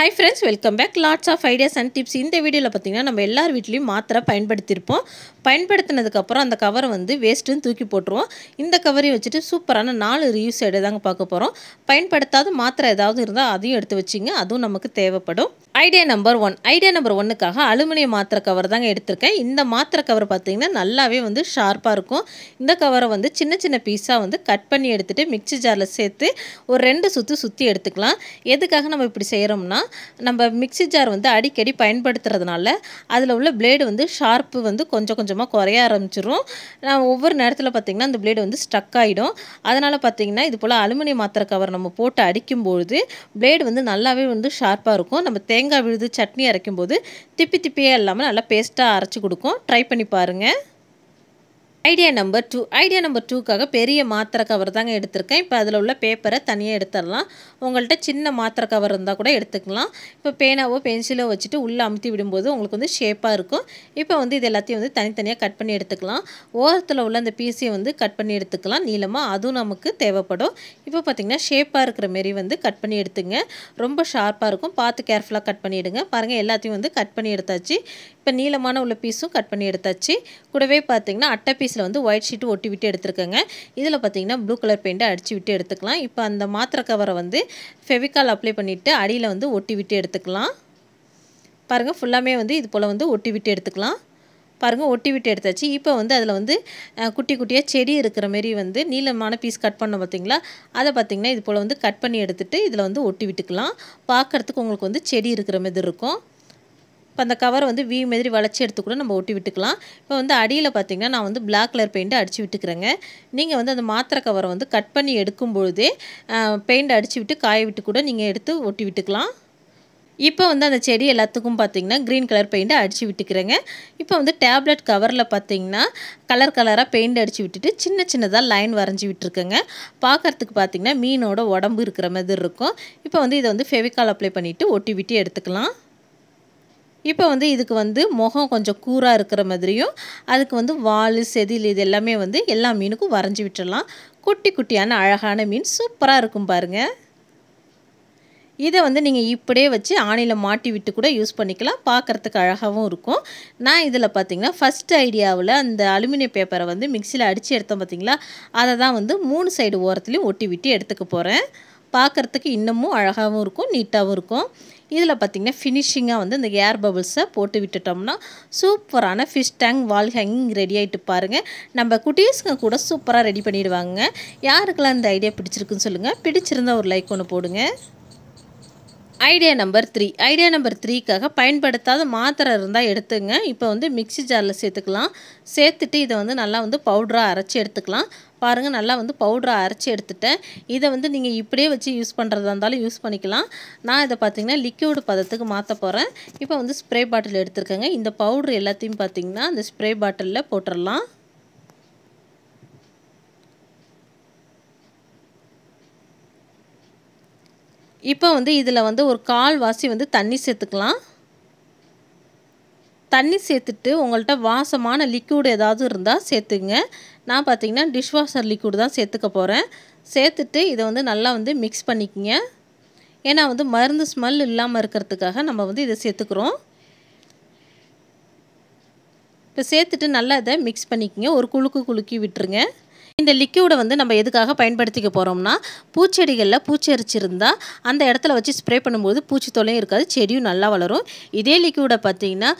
high friends welcome back lots of ideas and tips இந்த வீடியோவில் பார்த்தீங்கன்னா நம்ம எல்லார் வீட்லேயும் மாத்திரை பயன்படுத்தியிருப்போம் பயன்படுத்தினதுக்கப்புறம் அந்த கவரை வந்து வேஸ்ட்டுன்னு தூக்கி போட்டுருவோம் இந்த கவரையும் வச்சுட்டு சூப்பரான நாலு ரியூஸ் எடுதாங்க தாங்க பார்க்க போகிறோம் பயன்படுத்தாத மாத்திரை ஏதாவது இருந்தால் அதையும் எடுத்து வச்சிங்க அதுவும் நமக்கு தேவைப்படும் idea number one idea number ஒன்றுக்காக அலுமினியம் மாத்திரை கவர் தாங்க எடுத்திருக்கேன் இந்த மாத்திரை கவர் பார்த்திங்கன்னா நல்லாவே வந்து ஷார்ப்பாக இருக்கும் இந்த கவரை வந்து சின்ன சின்ன பீஸாக வந்து கட் பண்ணி எடுத்துகிட்டு மிக்சி ஜாரில் சேர்த்து ஒரு ரெண்டு சுற்றி சுற்றி எடுத்துக்கலாம் எதுக்காக நம்ம இப்படி செய்கிறோம்னா நம்ம மிக்சி ஜார் வந்து அடிக்கடி பயன்படுத்துறதுனால அதில் உள்ள பிளேடு வந்து ஷார்ப்பு வந்து கொஞ்சம் கொஞ்சமாக குறைய ஆரம்பிச்சிடும் நான் ஒவ்வொரு நேரத்தில் பார்த்திங்கன்னா அந்த பிளேடு வந்து ஸ்டக் ஆகிடும் அதனால் பார்த்திங்கன்னா இது போல் அலுமினியம் மாத்திரை கவர் நம்ம போட்டு அடிக்கும்பொழுது பிளேடு வந்து நல்லாவே வந்து ஷார்ப்பாக இருக்கும் நம்ம தே தேங்காய் விழுது சட்னி அரைக்கும்போது திப்பி திப்பியே இல்லாமல் நல்லா பேஸ்ட்டாக அரைச்சி கொடுக்கும் ட்ரை பண்ணி பாருங்கள் idea number two idea number டூக்காக பெரிய மாத்திரை கவர் தாங்க எடுத்திருக்கேன் இப்போ அதில் உள்ள பேப்பரை தனியாக எடுத்துடலாம் உங்கள்கிட்ட சின்ன மாத்திரை கவர் இருந்தால் கூட எடுத்துக்கலாம் இப்போ பேனாவோ பென்சிலோ வச்சுட்டு உள்ளே அமுத்தி விடும்போது உங்களுக்கு வந்து ஷேப்பாக இருக்கும் இப்போ வந்து இது எல்லாத்தையும் வந்து தனித்தனியாக கட் பண்ணி எடுத்துக்கலாம் ஓரத்தில் உள்ள அந்த பீஸையும் வந்து கட் பண்ணி எடுத்துக்கலாம் நீளமாக அதுவும் நமக்கு தேவைப்படும் இப்போ பார்த்திங்கன்னா ஷேப்பாக இருக்கிற மாரி வந்து கட் பண்ணி எடுத்துங்க ரொம்ப ஷார்ப்பாக இருக்கும் பார்த்து கேர்ஃபுல்லாக கட் பண்ணிவிடுங்க பாருங்கள் எல்லாத்தையும் வந்து கட் பண்ணி எடுத்தாச்சு இப்போ நீளமான உள்ள பீஸும் கட் பண்ணி எடுத்தாச்சு கூடவே பார்த்திங்கன்னா அட்டை பீஸ் பீஸில் வந்து ஒயிட் ஷீட்டு ஒட்டி விட்டு எடுத்துருக்கேங்க இதில் பார்த்தீங்கன்னா ப்ளூ கலர் பெயிண்ட்டை அடிச்சு விட்டு எடுத்துக்கலாம் இப்போ அந்த மாத்திரை கவரை வந்து ஃபெவிக்கால் அப்ளை பண்ணிவிட்டு அடியில் வந்து ஒட்டி விட்டு எடுத்துக்கலாம் பாருங்கள் ஃபுல்லாமே வந்து இது போல் வந்து ஒட்டி விட்டு எடுத்துக்கலாம் பாருங்கள் ஒட்டி விட்டு எடுத்தாச்சு இப்போ வந்து அதில் வந்து குட்டி குட்டியாக செடி இருக்கிற மாரி வந்து நீளமான பீஸ் கட் பண்ணோம் பார்த்திங்களா அதை பார்த்திங்கன்னா இது போல் வந்து கட் பண்ணி எடுத்துகிட்டு இதில் வந்து ஒட்டி விட்டுக்கலாம் பார்க்குறதுக்கு உங்களுக்கு வந்து செடி இருக்கிற மாதிரி இருக்கும் இப்போ அந்த கவரை வந்து வி மாதிரி வளைச்சி எடுத்து கூட நம்ம ஒட்டி விட்டுக்கலாம் இப்போ வந்து அடியில் பார்த்திங்கன்னா நான் வந்து பிளாக் கலர் பெயிண்ட் அடித்து விட்டுக்கிறேங்க நீங்கள் வந்து அந்த மாத்திரை கவரை வந்து கட் பண்ணி எடுக்கும்பொழுதே பெயிண்ட் அடித்து விட்டு காய விட்டு கூட நீங்கள் எடுத்து ஒட்டி விட்டுக்கலாம் இப்போ வந்து அந்த செடி எல்லாத்துக்கும் பார்த்திங்கன்னா க்ரீன் கலர் பெயிண்ட்டை அடித்து விட்டுக்கிறேங்க இப்போ வந்து டேப்லெட் கவரில் பார்த்திங்கன்னா கலர் கலராக பெயிண்ட் அடித்து விட்டுட்டு சின்ன சின்னதாக லைன் வரைஞ்சி விட்டுருக்கேங்க பார்க்குறதுக்கு பார்த்திங்கன்னா மீனோட உடம்பு இருக்கிற மாதிரி இருக்கும் இப்போ வந்து இதை வந்து ஃபெவிக்கால் அப்ளை பண்ணிவிட்டு ஒட்டி விட்டு எடுத்துக்கலாம் இப்போ வந்து இதுக்கு வந்து முகம் கொஞ்சம் கூராக இருக்கிற மாதிரியும் அதுக்கு வந்து வால் செதில் இது எல்லாமே வந்து எல்லா மீனுக்கும் வரைஞ்சி விட்டுடலாம் குட்டி குட்டியான அழகான மீன் சூப்பராக இருக்கும் பாருங்கள் இதை வந்து நீங்கள் இப்படியே வச்சு ஆணியில் மாட்டி விட்டு கூட யூஸ் பண்ணிக்கலாம் பார்க்குறதுக்கு அழகாகவும் இருக்கும் நான் இதில் பார்த்தீங்கன்னா ஃபஸ்ட் ஐடியாவில் அந்த அலுமினியம் பேப்பரை வந்து மிக்சியில் அடித்து எடுத்தோம் பார்த்திங்களா அதை தான் வந்து மூணு சைடு ஓரத்துலேயும் ஒட்டி விட்டு எடுத்துக்க போகிறேன் பார்க்குறதுக்கு இன்னமும் அழகாகவும் இருக்கும் நீட்டாகவும் இருக்கும் இதில் பார்த்திங்கன்னா ஃபினிஷிங்காக வந்து இந்த ஏர் பபுள்ஸை போட்டு விட்டுட்டோம்னா சூப்பரான fish tank wall hanging ready ஆகிட்டு பாருங்கள் நம்ம குட்டீஸுங்க கூட சூப்பராக ரெடி பண்ணிவிடுவாங்க யாருக்கெல்லாம் இந்த ஐடியா பிடிச்சிருக்குன்னு சொல்லுங்கள் பிடிச்சிருந்தால் ஒரு லைக் ஒன்று போடுங்க idea number three idea number த்ரீக்காக பயன்படுத்தாத மாத்திரை இருந்தால் எடுத்துங்க இப்போ வந்து மிக்சி ஜாரில் சேர்த்துக்கலாம் சேர்த்துட்டு இதை வந்து நல்லா வந்து பவுடராக அரைச்சி எடுத்துக்கலாம் பாருங்கள் நல்லா வந்து பவுடரை அரைச்சி எடுத்துட்டேன் இதை வந்து நீங்கள் இப்படியே வச்சு யூஸ் பண்ணுறதா இருந்தாலும் யூஸ் பண்ணிக்கலாம் நான் இதை பார்த்திங்கன்னா லிக்யூடு பதத்துக்கு மாற்ற போகிறேன் இப்போ வந்து ஸ்ப்ரே பாட்டில் எடுத்துருக்கேங்க இந்த பவுட்ரு எல்லாத்தையும் பார்த்திங்கன்னா அந்த ஸ்ப்ரே பாட்டிலில் போட்டுடலாம் இப்போ வந்து இதில் வந்து ஒரு கால் வாசி வந்து தண்ணி சேர்த்துக்கலாம் தண்ணி சேர்த்துட்டு உங்கள்கிட்ட வாசமான லிக்யூடு ஏதாவது இருந்தால் சேர்த்துங்க நான் பார்த்திங்கன்னா டிஷ்வாஷர் லிக்யூடு தான் சேர்த்துக்க போகிறேன் சேர்த்துட்டு இதை வந்து நல்லா வந்து மிக்ஸ் பண்ணிக்கோங்க ஏன்னா வந்து மருந்து ஸ்மெல் இல்லாமல் இருக்கிறதுக்காக நம்ம வந்து இதை சேர்த்துக்கிறோம் இப்போ சேர்த்துட்டு நல்லா இதை மிக்ஸ் பண்ணிக்கோங்க ஒரு குழுக்கு குலுக்கி விட்டுருங்க இந்த லிக்யூடை வந்து நம்ம எதுக்காக பயன்படுத்திக்க போகிறோம்னா பூச்செடிகளில் பூச்சரிச்சிருந்தால் அந்த இடத்துல வச்சு ஸ்ப்ரே பண்ணும்போது பூச்சி தொலையும் இருக்காது செடியும் நல்லா வளரும் இதே லிக்யூடை பார்த்திங்கன்னா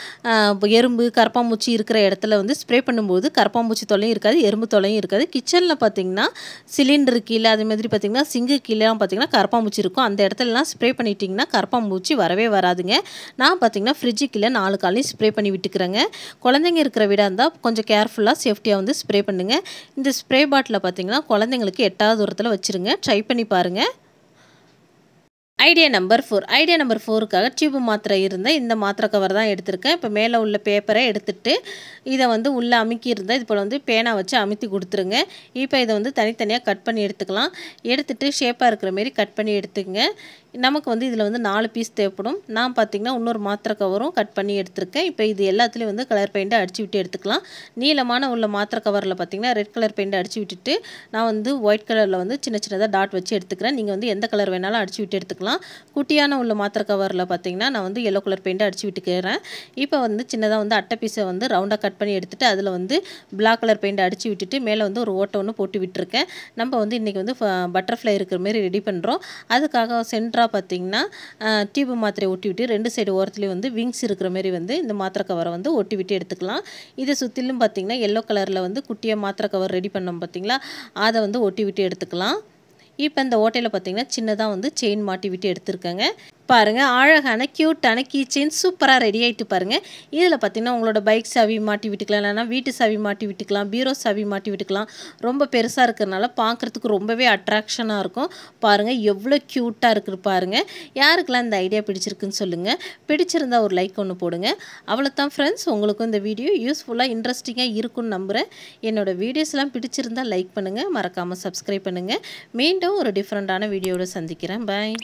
எறும்பு கரப்பாம்பூச்சி இருக்கிற இடத்துல வந்து ஸ்ப்ரே பண்ணும்போது கரப்பாம்பூச்சி தொலையும் இருக்காது எறும்பு தொலையும் இருக்காது கிச்சனில் பார்த்திங்கன்னா சிலிண்டர் கீழே அதே மாதிரி பார்த்திங்கன்னா சிங்கு கீழேலாம் பார்த்திங்கன்னா கரப்பாம்பூச்சி இருக்கும் அந்த இடத்துலலாம் ஸ்ப்ரே பண்ணிட்டிங்கன்னா கரப்பாம்பூச்சி வரவே வராதுங்க நான் பார்த்திங்கன்னா ஃப்ரிட்ஜு கீழே நாலு காலையும் ஸ்ப்ரே பண்ணி விட்டுக்கிறேங்க குழந்தைங்க இருக்கிற வீடாக இருந்தால் கொஞ்சம் கேர்ஃபுல்லாக சேஃப்டியாக வந்து ஸ்ப்ரே பண்ணுங்கள் இந்த ஸ்ப்ரே பாட்டில் பார்த்தீங்கன்னா குழந்தைங்களுக்கு எட்டாவது தூரத்தில் வச்சுருங்க ட்ரை பண்ணி பாருங்கள் idea number four idea number ஃபோருக்காக டியூப் மாத்திரை இருந்தால் இந்த மாத்திரை கவர் தான் எடுத்திருக்கேன் இப்போ மேலே உள்ள பேப்பரை எடுத்துட்டு இதை வந்து உள்ளே அமுக்கி இருந்தால் இது போல் வந்து பேனா வச்சு அமுத்தி கொடுத்துருங்க இப்போ இதை வந்து தனித்தனியாக கட் பண்ணி எடுத்துக்கலாம் எடுத்துகிட்டு ஷேப்பாக இருக்கிற மாரி கட் பண்ணி எடுத்துங்க நமக்கு வந்து இதில் வந்து நாலு பீஸ் தேவைப்படும் நான் பார்த்திங்கன்னா இன்னொரு மாத்திரை கவரும் கட் பண்ணி எடுத்திருக்கேன் இப்போ இது எல்லாத்துலேயும் வந்து கலர் பெயிண்ட்டை அடிச்சு விட்டு எடுத்துக்கலாம் நீளமான உள்ள மாத்திரை கவரில் பார்த்திங்கன்னா ரெட் கலர் பெயிண்ட்டை அடித்து விட்டுட்டு நான் வந்து ஒயிட் கலரில் வந்து சின்ன சின்னதாக டாட் வச்சு எடுத்துக்கிறேன் நீங்கள் வந்து எந்த கலர் வேணாலும் அடிச்சு விட்டு எடுத்துக்கலாம் குட்டியான உள்ள மாத்திரை கவரில் பார்த்திங்கன்னா நான் வந்து எல்லோ கலர் பெயிண்ட்டை அடிச்சு விட்டுக்கிறேன் இப்போ வந்து சின்னதாக வந்து அட்டை பீஸை வந்து ரவுண்டாக கட் பண்ணி எடுத்துகிட்டு அதில் வந்து பிளாக் கலர் பெயிண்ட்டை அடித்து விட்டுட்டு மேலே வந்து ஒரு ஓட்டை ஒன்று போட்டு விட்டுருக்கேன் நம்ம வந்து இன்றைக்கி வந்து பட்டர்ஃப்ளை இருக்கிற மாரி ரெடி பண்ணுறோம் அதுக்காக சென்ட்ரு எக்ஸ்ட்ரா பார்த்தீங்கன்னா டியூப் மாத்திரை ஒட்டி விட்டு ரெண்டு சைடு ஓரத்துலேயும் வந்து விங்ஸ் இருக்கிற மாதிரி வந்து இந்த மாத்திரை கவரை வந்து ஒட்டி விட்டு எடுத்துக்கலாம் இதை சுற்றிலும் பார்த்தீங்கன்னா எல்லோ கலரில் வந்து குட்டியாக மாத்திரை கவர் ரெடி பண்ணோம் பார்த்திங்களா அதை வந்து ஒட்டி விட்டு எடுத்துக்கலாம் இப்போ இந்த ஓட்டையில் பார்த்தீங்கன்னா சின்னதாக வந்து செயின் மாட்டி விட்டு எடுத்துருக்கேங்க பாருங்கள் அழகான க்யூட்டான கீச்செயின் சூப்பராக ரெடி ஆகிட்டு பாருங்கள் இதில் பார்த்திங்கன்னா உங்களோட பைக் சாவி மாட்டி விட்டுக்கலாம் இல்லைன்னா வீட்டு சாவி மாட்டி விட்டுக்கலாம் பீரோ சாவி மாட்டி விட்டுக்கலாம் ரொம்ப பெருசாக இருக்கிறனால பார்க்குறதுக்கு ரொம்பவே அட்ராக்ஷனாக இருக்கும் பாருங்கள் எவ்வளோ க்யூட்டாக இருக்குது பாருங்கள் யாருக்கெல்லாம் இந்த ஐடியா பிடிச்சிருக்குன்னு சொல்லுங்கள் பிடிச்சிருந்தால் ஒரு லைக் ஒன்று போடுங்க அவ்வளோ தான் ஃப்ரெண்ட்ஸ் உங்களுக்கும் இந்த வீடியோ யூஸ்ஃபுல்லாக இன்ட்ரெஸ்டிங்காக இருக்கும்னு நம்புகிறேன் என்னோடய வீடியோஸ்லாம் பிடிச்சிருந்தால் லைக் பண்ணுங்கள் மறக்காமல் சப்ஸ்கிரைப் பண்ணுங்கள் மீண்டும் ஒரு டிஃப்ரெண்ட்டான வீடியோவில் சந்திக்கிறேன் பாய்